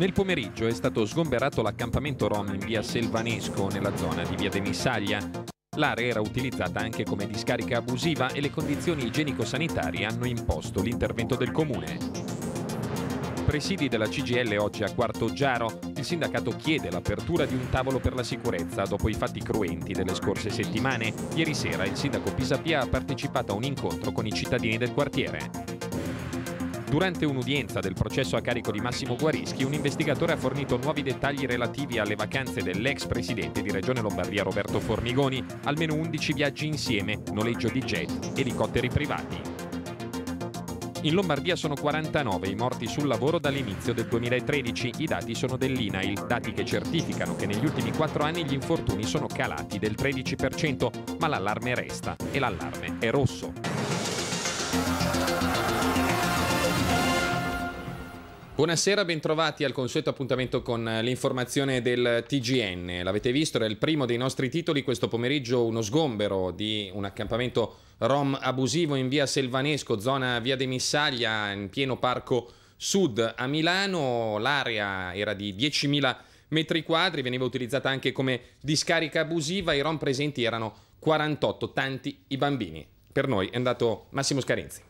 Nel pomeriggio è stato sgomberato l'accampamento Rom in via Selvanesco, nella zona di via Demissaglia. L'area era utilizzata anche come discarica abusiva e le condizioni igienico-sanitarie hanno imposto l'intervento del comune presidi della CGL oggi a Quarto Giaro, il sindacato chiede l'apertura di un tavolo per la sicurezza dopo i fatti cruenti delle scorse settimane. Ieri sera il sindaco Pisapia ha partecipato a un incontro con i cittadini del quartiere. Durante un'udienza del processo a carico di Massimo Guarischi, un investigatore ha fornito nuovi dettagli relativi alle vacanze dell'ex presidente di Regione Lombardia Roberto Formigoni, almeno 11 viaggi insieme, noleggio di jet, elicotteri privati. In Lombardia sono 49 i morti sul lavoro dall'inizio del 2013. I dati sono dell'INAIL, dati che certificano che negli ultimi 4 anni gli infortuni sono calati del 13%, ma l'allarme resta e l'allarme è rosso. Buonasera, bentrovati al consueto appuntamento con eh, l'informazione del TGN. L'avete visto, era il primo dei nostri titoli questo pomeriggio, uno sgombero di un accampamento rom abusivo in via Selvanesco, zona via De Missaglia, in pieno parco sud a Milano. L'area era di 10.000 metri quadri, veniva utilizzata anche come discarica abusiva, i rom presenti erano 48, tanti i bambini. Per noi è andato Massimo Scarenzi.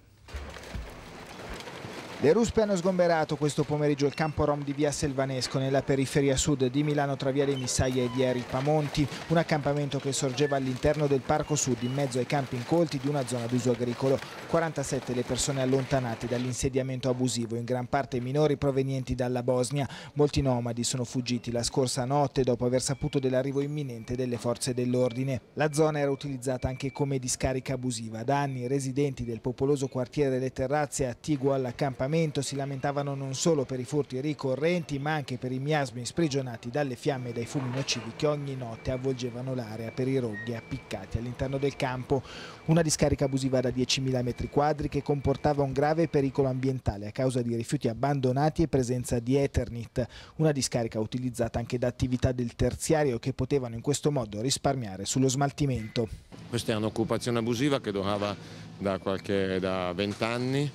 Le ruspe hanno sgomberato questo pomeriggio il campo rom di via Selvanesco nella periferia sud di Milano tra viale Missaia e via Ripamonti, un accampamento che sorgeva all'interno del parco sud in mezzo ai campi incolti di una zona d'uso agricolo. 47 le persone allontanate dall'insediamento abusivo, in gran parte minori provenienti dalla Bosnia. Molti nomadi sono fuggiti la scorsa notte dopo aver saputo dell'arrivo imminente delle forze dell'ordine. La zona era utilizzata anche come discarica abusiva. Da anni i residenti del popoloso quartiere delle Terrazze attiguo all'accampamento all'allevamento si lamentavano non solo per i furti ricorrenti ma anche per i miasmi sprigionati dalle fiamme e dai fumi nocivi che ogni notte avvolgevano l'area per i roghi appiccati all'interno del campo. Una discarica abusiva da 10.000 metri quadri che comportava un grave pericolo ambientale a causa di rifiuti abbandonati e presenza di Eternit, una discarica utilizzata anche da attività del terziario che potevano in questo modo risparmiare sullo smaltimento. Questa è un'occupazione abusiva che durava da qualche da 20 anni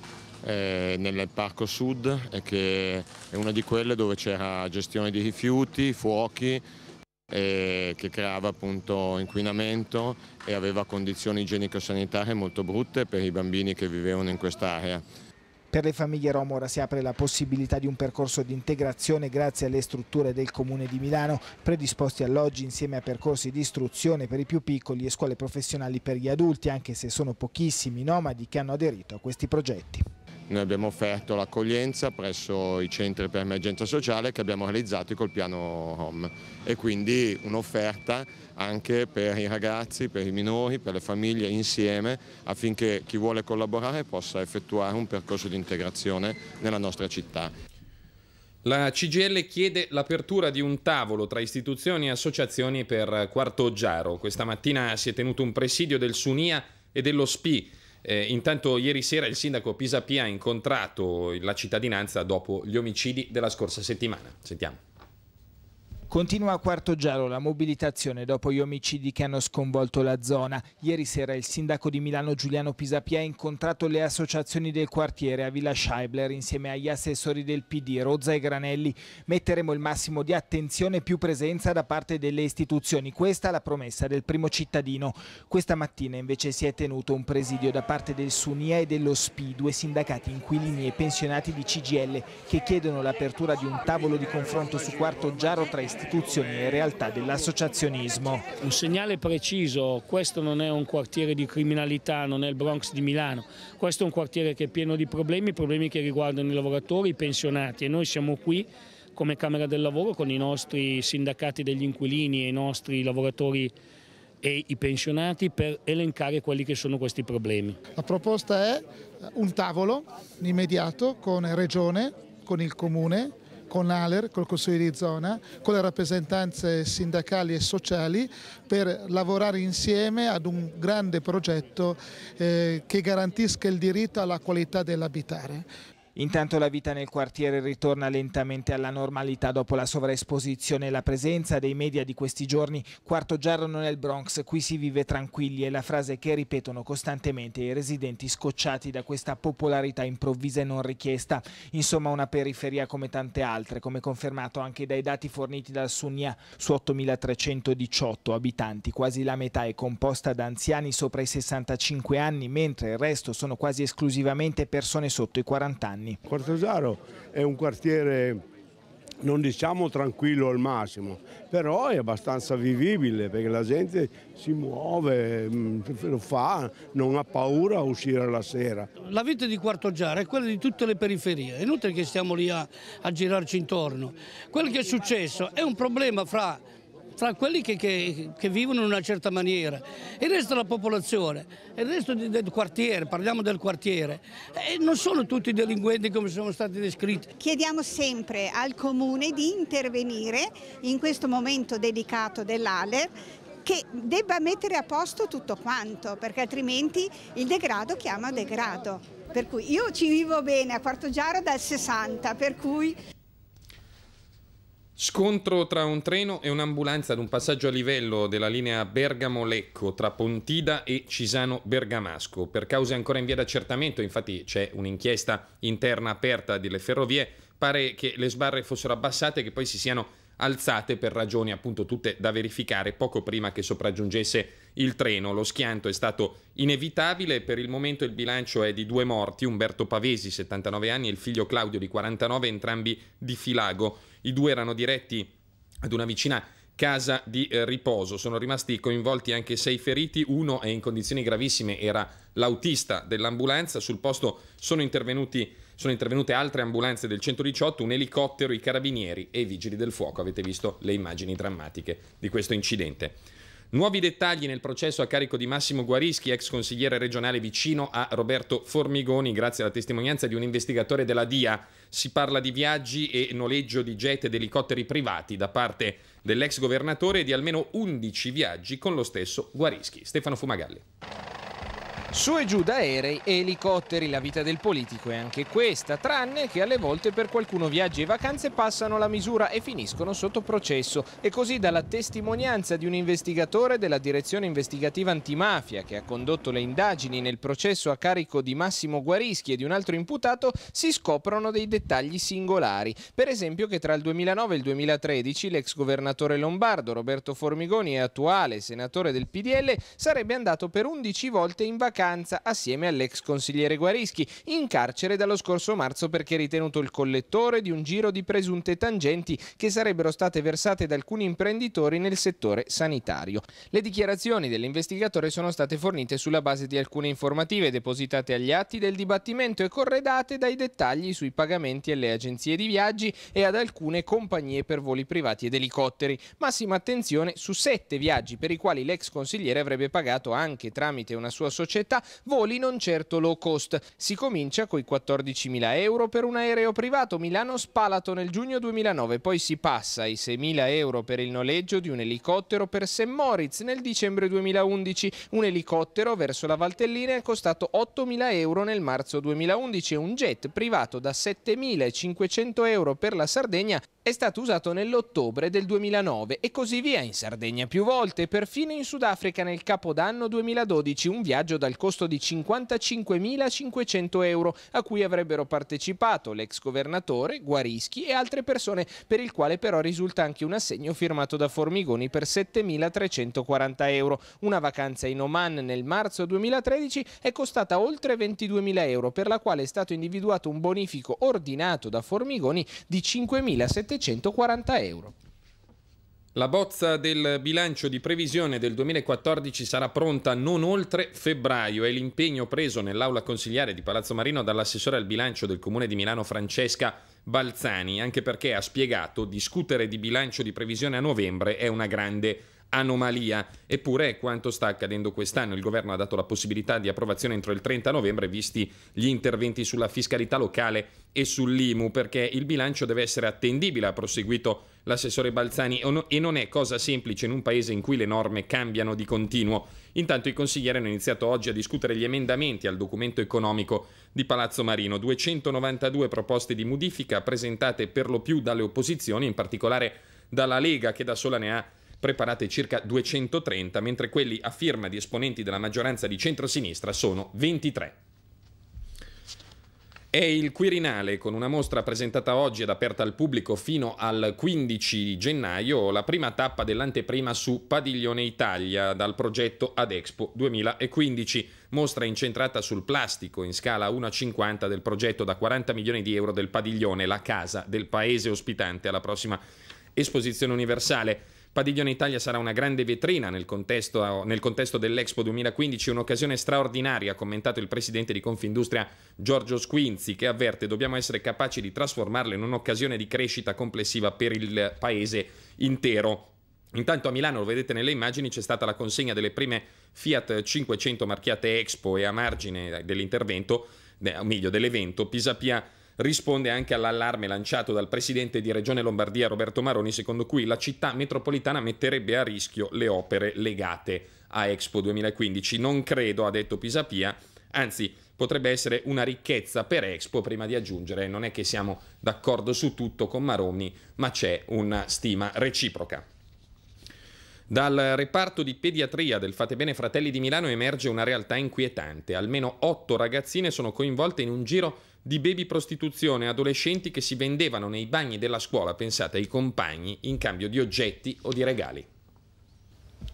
eh, nel Parco Sud e che è una di quelle dove c'era gestione di rifiuti, fuochi eh, che creava appunto inquinamento e aveva condizioni igienico-sanitarie molto brutte per i bambini che vivevano in quest'area. Per le famiglie Rom ora si apre la possibilità di un percorso di integrazione grazie alle strutture del Comune di Milano, predisposti alloggi insieme a percorsi di istruzione per i più piccoli e scuole professionali per gli adulti, anche se sono pochissimi i nomadi che hanno aderito a questi progetti. Noi abbiamo offerto l'accoglienza presso i centri per emergenza sociale che abbiamo realizzato col piano Home e quindi un'offerta anche per i ragazzi, per i minori, per le famiglie insieme affinché chi vuole collaborare possa effettuare un percorso di integrazione nella nostra città. La CGL chiede l'apertura di un tavolo tra istituzioni e associazioni per Quarto Quartoggiaro. Questa mattina si è tenuto un presidio del Sunia e dello SPI eh, intanto ieri sera il sindaco Pisapia ha incontrato la cittadinanza dopo gli omicidi della scorsa settimana. Sentiamo. Continua a Quarto Giaro la mobilitazione dopo gli omicidi che hanno sconvolto la zona. Ieri sera il sindaco di Milano Giuliano Pisapia ha incontrato le associazioni del quartiere a Villa Scheibler insieme agli assessori del PD Rozza e Granelli. Metteremo il massimo di attenzione e più presenza da parte delle istituzioni. Questa è la promessa del primo cittadino. Questa mattina invece si è tenuto un presidio da parte del Sunia e dello SPI, due sindacati inquilini e pensionati di CGL che chiedono l'apertura di un tavolo di confronto su Quarto Giaro tra istituzioni istituzioni e realtà dell'associazionismo. Un segnale preciso, questo non è un quartiere di criminalità, non è il Bronx di Milano, questo è un quartiere che è pieno di problemi, problemi che riguardano i lavoratori, i pensionati e noi siamo qui come Camera del Lavoro con i nostri sindacati degli inquilini e i nostri lavoratori e i pensionati per elencare quelli che sono questi problemi. La proposta è un tavolo immediato con Regione, con il Comune, con l'ALER, col Consiglio di zona, con le rappresentanze sindacali e sociali per lavorare insieme ad un grande progetto eh, che garantisca il diritto alla qualità dell'abitare. Intanto la vita nel quartiere ritorna lentamente alla normalità dopo la sovraesposizione e la presenza dei media di questi giorni. Quarto giorno nel Bronx, qui si vive tranquilli è la frase che ripetono costantemente i residenti scocciati da questa popolarità improvvisa e non richiesta. Insomma una periferia come tante altre, come confermato anche dai dati forniti dal Sunnia su 8.318 abitanti. Quasi la metà è composta da anziani sopra i 65 anni, mentre il resto sono quasi esclusivamente persone sotto i 40 anni anni. Quartesaro è un quartiere non diciamo tranquillo al massimo, però è abbastanza vivibile perché la gente si muove, mm, lo fa, non ha paura a uscire la sera. La vita di Quarto Quartoggiara è quella di tutte le periferie, è inutile che stiamo lì a, a girarci intorno. Quello che è successo è un problema fra fra quelli che, che, che, vivono in una certa maniera, il resto della popolazione, il resto del quartiere, parliamo del quartiere, e eh, non sono tutti delinquenti come sono stati descritti. Chiediamo sempre al Comune di intervenire in questo momento delicato dell'ALER che debba mettere a posto tutto quanto, perché altrimenti il degrado chiama degrado. Per cui io ci vivo bene a Quarto Giaro dal 60, per cui Scontro tra un treno e un'ambulanza ad un passaggio a livello della linea Bergamo-Lecco tra Pontida e Cisano-Bergamasco. Per cause ancora in via d'accertamento, infatti c'è un'inchiesta interna aperta delle ferrovie, pare che le sbarre fossero abbassate e che poi si siano alzate per ragioni appunto tutte da verificare poco prima che sopraggiungesse il treno. Lo schianto è stato inevitabile, per il momento il bilancio è di due morti, Umberto Pavesi, 79 anni, e il figlio Claudio di 49, entrambi di Filago. I due erano diretti ad una vicina casa di eh, riposo. Sono rimasti coinvolti anche sei feriti, uno è in condizioni gravissime, era l'autista dell'ambulanza. Sul posto sono, sono intervenute altre ambulanze del 118, un elicottero, i carabinieri e i vigili del fuoco. Avete visto le immagini drammatiche di questo incidente. Nuovi dettagli nel processo a carico di Massimo Guarischi, ex consigliere regionale vicino a Roberto Formigoni, grazie alla testimonianza di un investigatore della DIA. Si parla di viaggi e noleggio di jet ed elicotteri privati da parte dell'ex governatore e di almeno 11 viaggi con lo stesso Guarischi. Stefano Fumagalli. Su e giù da aerei e elicotteri, la vita del politico è anche questa, tranne che alle volte per qualcuno viaggi e vacanze passano la misura e finiscono sotto processo. E così dalla testimonianza di un investigatore della Direzione Investigativa Antimafia, che ha condotto le indagini nel processo a carico di Massimo Guarischi e di un altro imputato, si scoprono dei dettagli singolari. Per esempio che tra il 2009 e il 2013 l'ex governatore lombardo Roberto Formigoni e attuale senatore del PDL sarebbe andato per 11 volte in vacanza vacanza assieme all'ex consigliere Guarischi, in carcere dallo scorso marzo perché ritenuto il collettore di un giro di presunte tangenti che sarebbero state versate da alcuni imprenditori nel settore sanitario. Le dichiarazioni dell'investigatore sono state fornite sulla base di alcune informative depositate agli atti del dibattimento e corredate dai dettagli sui pagamenti alle agenzie di viaggi e ad alcune compagnie per voli privati ed elicotteri. Massima attenzione su sette viaggi per i quali l'ex consigliere avrebbe pagato anche tramite una sua società società voli non certo low cost. Si comincia con i 14.000 euro per un aereo privato Milano-Spalato nel giugno 2009, poi si passa ai 6.000 euro per il noleggio di un elicottero per St. Moritz nel dicembre 2011. Un elicottero verso la Valtellina è costato 8.000 euro nel marzo 2011 e un jet privato da 7.500 euro per la Sardegna è stato usato nell'ottobre del 2009 e così via in Sardegna più volte, perfino in Sudafrica nel Capodanno 2012, un viaggio dal al costo di 55.500 euro, a cui avrebbero partecipato l'ex governatore, Guarischi e altre persone, per il quale però risulta anche un assegno firmato da Formigoni per 7.340 euro. Una vacanza in Oman nel marzo 2013 è costata oltre 22.000 euro, per la quale è stato individuato un bonifico ordinato da Formigoni di 5.740 euro. La bozza del bilancio di previsione del 2014 sarà pronta non oltre febbraio è l'impegno preso nell'aula consigliare di Palazzo Marino dall'assessore al bilancio del Comune di Milano Francesca Balzani, anche perché ha spiegato discutere di bilancio di previsione a novembre è una grande anomalia. Eppure è quanto sta accadendo quest'anno? Il governo ha dato la possibilità di approvazione entro il 30 novembre, visti gli interventi sulla fiscalità locale e sull'IMU, perché il bilancio deve essere attendibile, ha proseguito l'assessore Balzani, e non è cosa semplice in un paese in cui le norme cambiano di continuo. Intanto i consiglieri hanno iniziato oggi a discutere gli emendamenti al documento economico di Palazzo Marino, 292 proposte di modifica presentate per lo più dalle opposizioni, in particolare dalla Lega che da sola ne ha preparate circa 230, mentre quelli a firma di esponenti della maggioranza di centrosinistra sono 23. È il Quirinale, con una mostra presentata oggi ed aperta al pubblico fino al 15 gennaio, la prima tappa dell'anteprima su Padiglione Italia dal progetto Adexpo 2015, mostra incentrata sul plastico in scala 1 a 50 del progetto da 40 milioni di euro del padiglione, la casa del paese ospitante alla prossima esposizione universale. Padiglione Italia sarà una grande vetrina nel contesto, nel contesto dell'Expo 2015, un'occasione straordinaria, ha commentato il presidente di Confindustria Giorgio Squinzi, che avverte dobbiamo essere capaci di trasformarla in un'occasione di crescita complessiva per il paese intero. Intanto a Milano, lo vedete nelle immagini, c'è stata la consegna delle prime Fiat 500 marchiate Expo e a margine dell'intervento, eh, o meglio dell'evento, Pisapia risponde anche all'allarme lanciato dal presidente di Regione Lombardia Roberto Maroni, secondo cui la città metropolitana metterebbe a rischio le opere legate a Expo 2015. Non credo, ha detto Pisapia, anzi potrebbe essere una ricchezza per Expo, prima di aggiungere, non è che siamo d'accordo su tutto con Maroni, ma c'è una stima reciproca. Dal reparto di pediatria del Fate Bene Fratelli di Milano emerge una realtà inquietante. Almeno otto ragazzine sono coinvolte in un giro di baby prostituzione, adolescenti che si vendevano nei bagni della scuola, pensate ai compagni, in cambio di oggetti o di regali.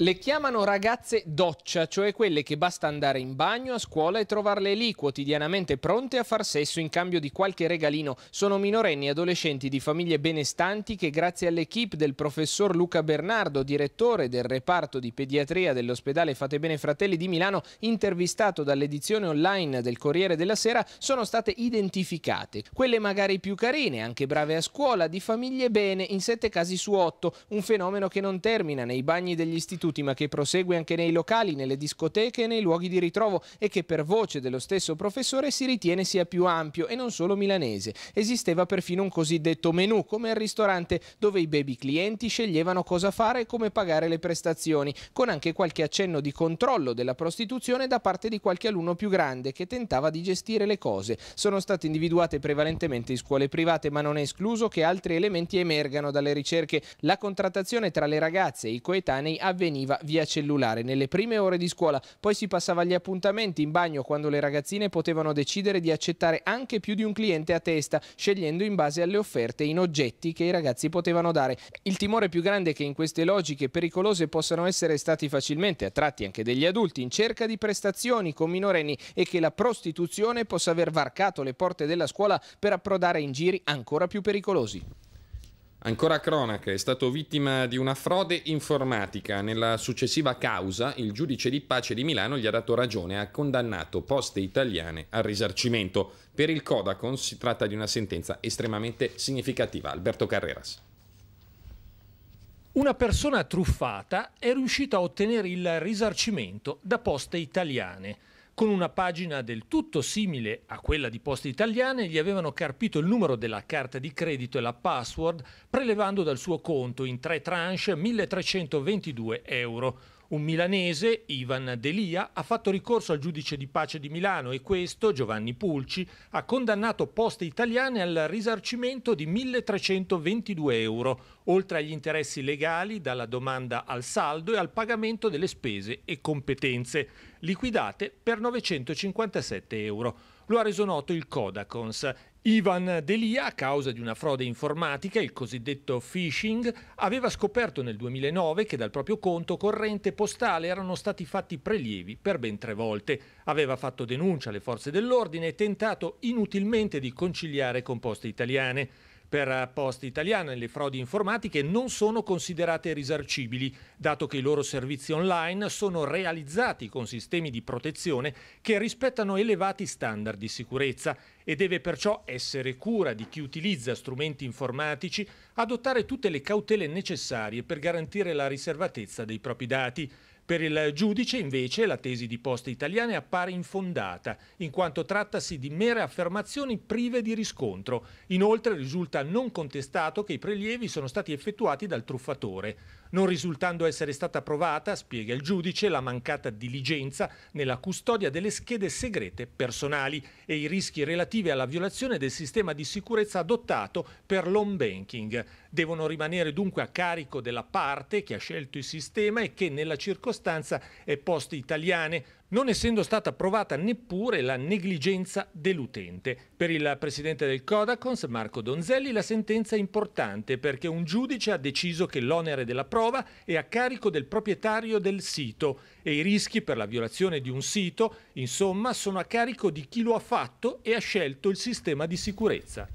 Le chiamano ragazze doccia, cioè quelle che basta andare in bagno, a scuola e trovarle lì, quotidianamente pronte a far sesso in cambio di qualche regalino. Sono minorenni e adolescenti di famiglie benestanti che grazie all'equipe del professor Luca Bernardo, direttore del reparto di pediatria dell'ospedale Fate Bene Fratelli di Milano, intervistato dall'edizione online del Corriere della Sera, sono state identificate. Quelle magari più carine, anche brave a scuola, di famiglie bene, in sette casi su otto, un fenomeno che non termina nei bagni degli istituti rifiuti che prosegue anche nei locali, nelle discoteche e nei luoghi di ritrovo e che per voce dello stesso professore si ritiene sia più ampio e non solo milanese. Esisteva perfino un cosiddetto menù come al ristorante dove i baby clienti sceglievano cosa fare e come pagare le prestazioni, con anche qualche accenno di controllo della prostituzione da parte di qualche alunno più grande che tentava di gestire le cose. Sono state individuate prevalentemente in scuole private ma non è escluso che altri elementi emergano dalle ricerche. La contrattazione tra le ragazze e i coetanei avveniva avveniva via cellulare nelle prime ore di scuola, poi si passava agli appuntamenti in bagno quando le ragazzine potevano decidere di accettare anche più di un cliente a testa, scegliendo in base alle offerte in oggetti che i ragazzi potevano dare. Il timore più grande è che in queste logiche pericolose possano essere stati facilmente attratti anche degli adulti in cerca di prestazioni con minorenni e che la prostituzione possa aver varcato le porte della scuola per approdare in giri ancora più pericolosi. Ancora cronaca, è stato vittima di una frode informatica. Nella successiva causa il giudice di pace di Milano gli ha dato ragione e ha condannato poste italiane al risarcimento. Per il Codacon si tratta di una sentenza estremamente significativa. Alberto Carreras. Una persona truffata è riuscita a ottenere il risarcimento da poste italiane. Con una pagina del tutto simile a quella di Poste Italiane gli avevano carpito il numero della carta di credito e la password prelevando dal suo conto in tre tranche 1322 euro. Un milanese, Ivan Delia, ha fatto ricorso al giudice di pace di Milano e questo, Giovanni Pulci, ha condannato poste italiane al risarcimento di 1.322 euro, oltre agli interessi legali dalla domanda al saldo e al pagamento delle spese e competenze, liquidate per 957 euro. Lo ha reso noto il Kodakons. Ivan Delia, a causa di una frode informatica, il cosiddetto phishing, aveva scoperto nel 2009 che dal proprio conto corrente postale erano stati fatti prelievi per ben tre volte. Aveva fatto denuncia alle forze dell'ordine e tentato inutilmente di conciliare con poste italiane per eh, Poste Italiane le frodi informatiche non sono considerate risarcibili, dato che i loro servizi online sono realizzati con sistemi di protezione che rispettano elevati standard di sicurezza e deve perciò essere cura di chi utilizza strumenti informatici adottare tutte le cautele necessarie per garantire la riservatezza dei propri dati. Per il giudice, invece, la tesi di Poste Italiane appare infondata, in quanto trattasi di mere affermazioni prive di riscontro. Inoltre risulta non contestato che i prelievi sono stati effettuati dal truffatore. Non risultando essere stata provata, spiega il giudice, la mancata diligenza nella custodia delle schede segrete personali e i rischi relativi alla violazione del sistema di sicurezza adottato per l'home banking. Devono rimanere dunque a carico della parte che ha scelto il sistema e che nella circostanza è post italiane, non essendo stata provata neppure la negligenza dell'utente. Per il presidente del Codacons, Marco Donzelli, la sentenza è importante perché un giudice ha deciso che l'onere della prova è a carico del proprietario del sito e i rischi per la violazione di un sito, insomma, sono a carico di chi lo ha fatto e ha scelto il sistema di sicurezza.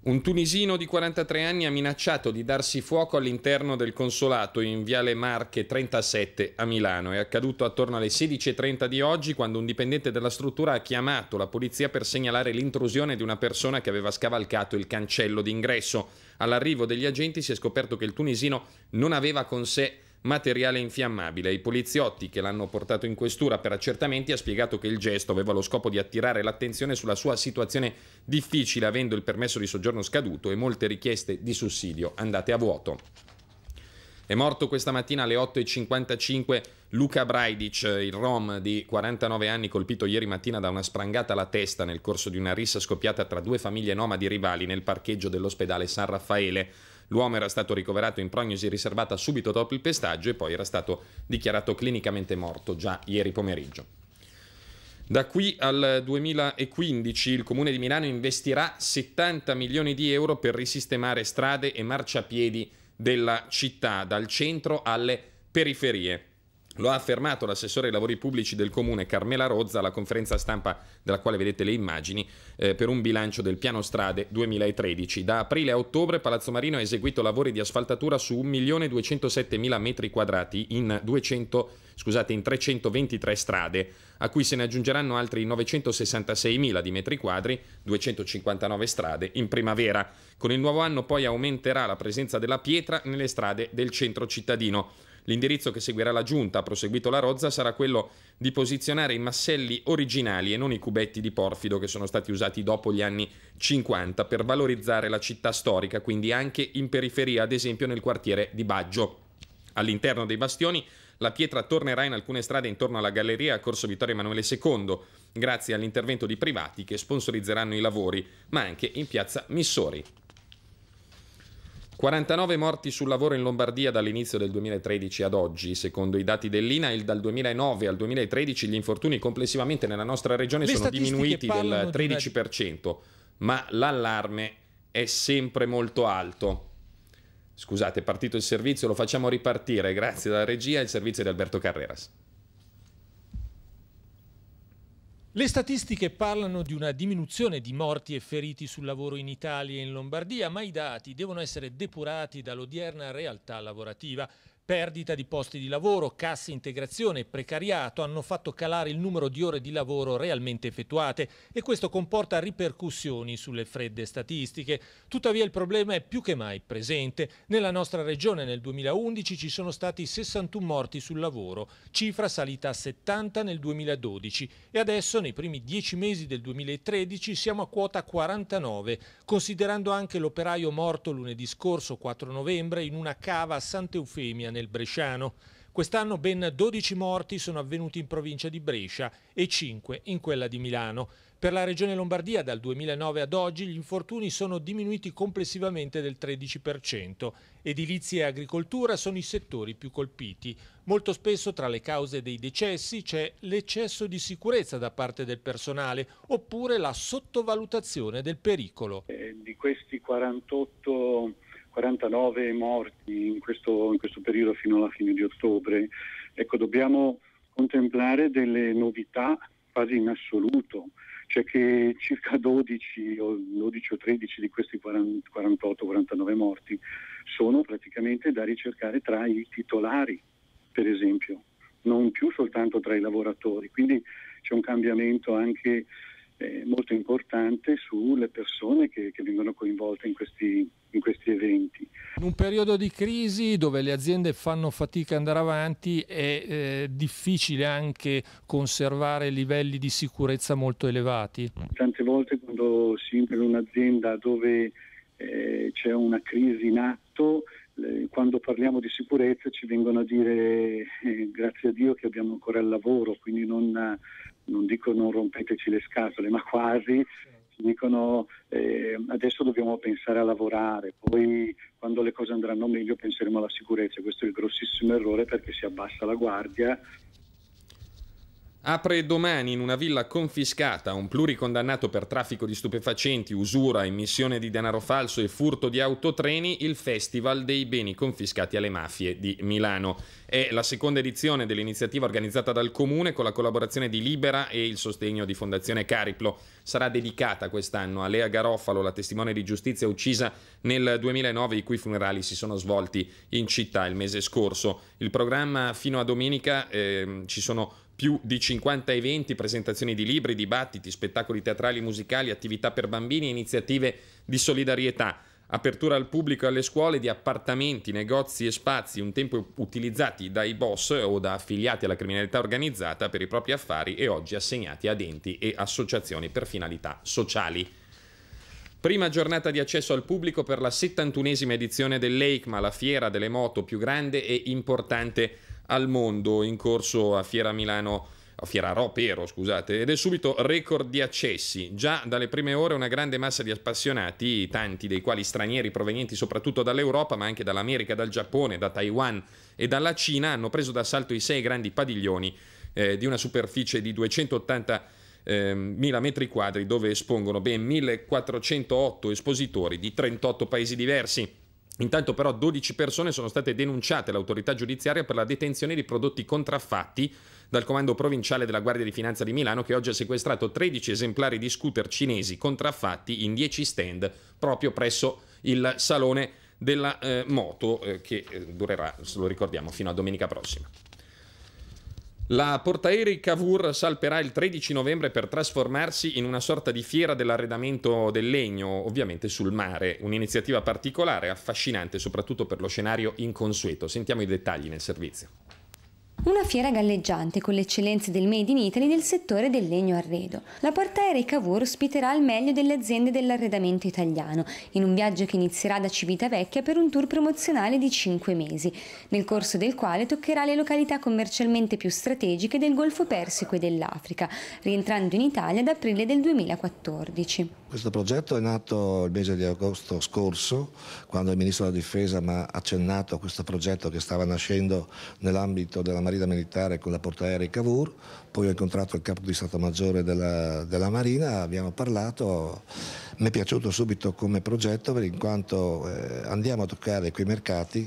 Un tunisino di 43 anni ha minacciato di darsi fuoco all'interno del consolato in Viale Marche 37 a Milano. È accaduto attorno alle 16.30 di oggi quando un dipendente della struttura ha chiamato la polizia per segnalare l'intrusione di una persona che aveva scavalcato il cancello d'ingresso. All'arrivo degli agenti si è scoperto che il tunisino non aveva con sé materiale infiammabile. I poliziotti che l'hanno portato in questura per accertamenti ha spiegato che il gesto aveva lo scopo di attirare l'attenzione sulla sua situazione difficile avendo il permesso di soggiorno scaduto e molte richieste di sussidio andate a vuoto. È morto questa mattina alle 8.55 Luca Braidic, il rom di 49 anni colpito ieri mattina da una sprangata alla testa nel corso di una rissa scoppiata tra due famiglie nomadi rivali nel parcheggio dell'ospedale San Raffaele. L'uomo era stato ricoverato in prognosi riservata subito dopo il pestaggio e poi era stato dichiarato clinicamente morto già ieri pomeriggio. Da qui al 2015 il Comune di Milano investirà 70 milioni di euro per risistemare strade e marciapiedi della città, dal centro alle periferie. Lo ha affermato l'assessore ai lavori pubblici del comune Carmela Rozza alla conferenza stampa della quale vedete le immagini eh, per un bilancio del piano strade 2013. Da aprile a ottobre Palazzo Marino ha eseguito lavori di asfaltatura su 1.207.000 metri quadrati in, 200, scusate, in 323 strade, a cui se ne aggiungeranno altri 966.000 di metri quadri, 259 strade in primavera. Con il nuovo anno poi aumenterà la presenza della pietra nelle strade del centro cittadino. L'indirizzo che seguirà la giunta, ha proseguito la Rozza, sarà quello di posizionare i masselli originali e non i cubetti di porfido che sono stati usati dopo gli anni 50 per valorizzare la città storica, quindi anche in periferia, ad esempio nel quartiere di Baggio. All'interno dei bastioni la pietra tornerà in alcune strade intorno alla galleria a Corso Vittorio Emanuele II, grazie all'intervento di privati che sponsorizzeranno i lavori, ma anche in piazza Missori. 49 morti sul lavoro in Lombardia dall'inizio del 2013 ad oggi, secondo i dati dell'INAIL dal 2009 al 2013 gli infortuni complessivamente nella nostra regione Le sono diminuiti del 13%, ma l'allarme è sempre molto alto. Scusate, è partito il servizio, lo facciamo ripartire, grazie alla regia, il servizio di Alberto Carreras. Le statistiche parlano di una diminuzione di morti e feriti sul lavoro in Italia e in Lombardia, ma i dati devono essere depurati dall'odierna realtà lavorativa. Perdita di posti di lavoro, cassa integrazione e precariato hanno fatto calare il numero di ore di lavoro realmente effettuate e questo comporta ripercussioni sulle fredde statistiche. Tuttavia il problema è più che mai presente. Nella nostra regione nel 2011 ci sono stati 61 morti sul lavoro, cifra salita a 70 nel 2012 e adesso nei primi 10 mesi del 2013 siamo a quota 49, considerando anche l'operaio morto lunedì scorso 4 novembre in una cava a Sant'Eufemia nel Bresciano. Quest'anno ben 12 morti sono avvenuti in provincia di Brescia e 5 in quella di Milano. Per la regione Lombardia dal 2009 ad oggi gli infortuni sono diminuiti complessivamente del 13%. Edilizia e agricoltura sono i settori più colpiti. Molto spesso tra le cause dei decessi c'è l'eccesso di sicurezza da parte del personale oppure la sottovalutazione del pericolo. Eh, di questi 48 49 morti in questo, in questo periodo fino alla fine di ottobre. Ecco, dobbiamo contemplare delle novità quasi in assoluto, cioè che circa 12 o, 12 o 13 di questi 48-49 morti sono praticamente da ricercare tra i titolari, per esempio, non più soltanto tra i lavoratori. Quindi c'è un cambiamento anche eh, molto importante sulle persone che, che vengono coinvolte in questi, in questi eventi. In un periodo di crisi dove le aziende fanno fatica ad andare avanti è eh, difficile anche conservare livelli di sicurezza molto elevati? Tante volte quando si entra in un'azienda dove eh, c'è una crisi in atto, quando parliamo di sicurezza ci vengono a dire eh, grazie a Dio che abbiamo ancora il lavoro, quindi non, non dico non rompeteci le scatole, ma quasi ci dicono eh, adesso dobbiamo pensare a lavorare, poi quando le cose andranno meglio penseremo alla sicurezza. Questo è il grossissimo errore perché si abbassa la guardia apre domani in una villa confiscata un pluricondannato per traffico di stupefacenti, usura, emissione di denaro falso e furto di autotreni il Festival dei beni confiscati alle mafie di Milano. È la seconda edizione dell'iniziativa organizzata dal Comune con la collaborazione di Libera e il sostegno di Fondazione Cariplo. Sarà dedicata quest'anno a Lea Garofalo, la testimone di giustizia uccisa nel 2009, i cui funerali si sono svolti in città il mese scorso. Il programma fino a domenica eh, ci sono più di 50 eventi, presentazioni di libri, dibattiti, spettacoli teatrali, musicali, attività per bambini e iniziative di solidarietà. Apertura al pubblico e alle scuole di appartamenti, negozi e spazi un tempo utilizzati dai boss o da affiliati alla criminalità organizzata per i propri affari e oggi assegnati ad enti e associazioni per finalità sociali. Prima giornata di accesso al pubblico per la 71esima edizione dell'EICMA, la fiera delle moto più grande e importante al mondo in corso a Fiera Milano a Fierarò Pero, scusate, ed è subito record di accessi. Già dalle prime ore una grande massa di appassionati, tanti dei quali stranieri provenienti soprattutto dall'Europa, ma anche dall'America, dal Giappone, da Taiwan e dalla Cina, hanno preso d'assalto i sei grandi padiglioni eh, di una superficie di 280 eh, mila metri quadri dove espongono ben 1408 espositori di 38 paesi diversi. Intanto però 12 persone sono state denunciate all'autorità giudiziaria per la detenzione di prodotti contraffatti dal comando provinciale della Guardia di Finanza di Milano che oggi ha sequestrato 13 esemplari di scooter cinesi contraffatti in 10 stand proprio presso il salone della eh, moto eh, che eh, durerà, lo ricordiamo, fino a domenica prossima. La portaerei Cavour salperà il 13 novembre per trasformarsi in una sorta di fiera dell'arredamento del legno, ovviamente sul mare. Un'iniziativa particolare, affascinante, soprattutto per lo scenario inconsueto. Sentiamo i dettagli nel servizio. Una fiera galleggiante con le eccellenze del Made in Italy nel settore del legno arredo. La portaerei Cavour ospiterà il meglio delle aziende dell'arredamento italiano, in un viaggio che inizierà da Civitavecchia per un tour promozionale di 5 mesi, nel corso del quale toccherà le località commercialmente più strategiche del Golfo Persico e dell'Africa, rientrando in Italia ad aprile del 2014. Questo progetto è nato il mese di agosto scorso, quando il Ministro della Difesa mi ha accennato a questo progetto che stava nascendo nell'ambito della Marina Militare con la portaerei Cavour, poi ho incontrato il capo di Stato Maggiore della, della Marina, abbiamo parlato, mi è piaciuto subito come progetto in quanto eh, andiamo a toccare quei mercati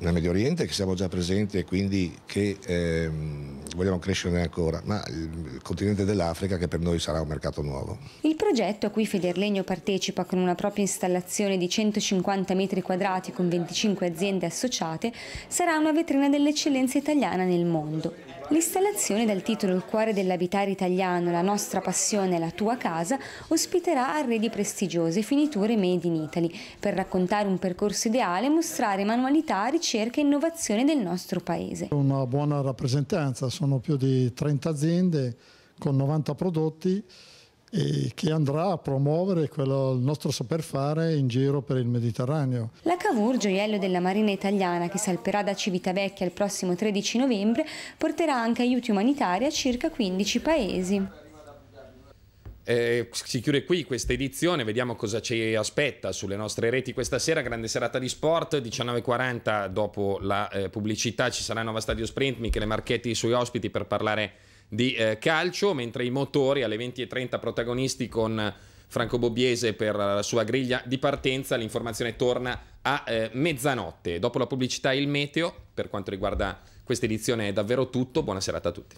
nel Medio Oriente che siamo già presenti e quindi che ehm, vogliamo crescere ancora, ma il continente dell'Africa che per noi sarà un mercato nuovo. Il progetto a cui Federlegno partecipa con una propria installazione di 150 metri quadrati con 25 aziende associate sarà una vetrina dell'eccellenza italiana nel mondo. L'installazione dal titolo Il cuore dell'abitare italiano, la nostra passione è la tua casa, ospiterà arredi prestigiose e finiture made in Italy per raccontare un percorso ideale e mostrare manualità, ricerca e innovazione del nostro paese. Una buona rappresentanza, sono più di 30 aziende con 90 prodotti e che andrà a promuovere quello, il nostro saper fare in giro per il Mediterraneo. La Cavour, gioiello della Marina italiana che salperà da Civitavecchia il prossimo 13 novembre, porterà anche aiuti umanitari a circa 15 paesi. Eh, si chiude qui questa edizione, vediamo cosa ci aspetta sulle nostre reti questa sera, grande serata di sport, 19.40 dopo la eh, pubblicità ci sarà Nova Stadio Sprint, Michele Marchetti e i suoi ospiti per parlare di eh, calcio, mentre i motori alle 20.30 protagonisti con eh, Franco Bobbiese per la sua griglia di partenza, l'informazione torna a eh, mezzanotte. Dopo la pubblicità il meteo, per quanto riguarda questa edizione è davvero tutto, buona serata a tutti.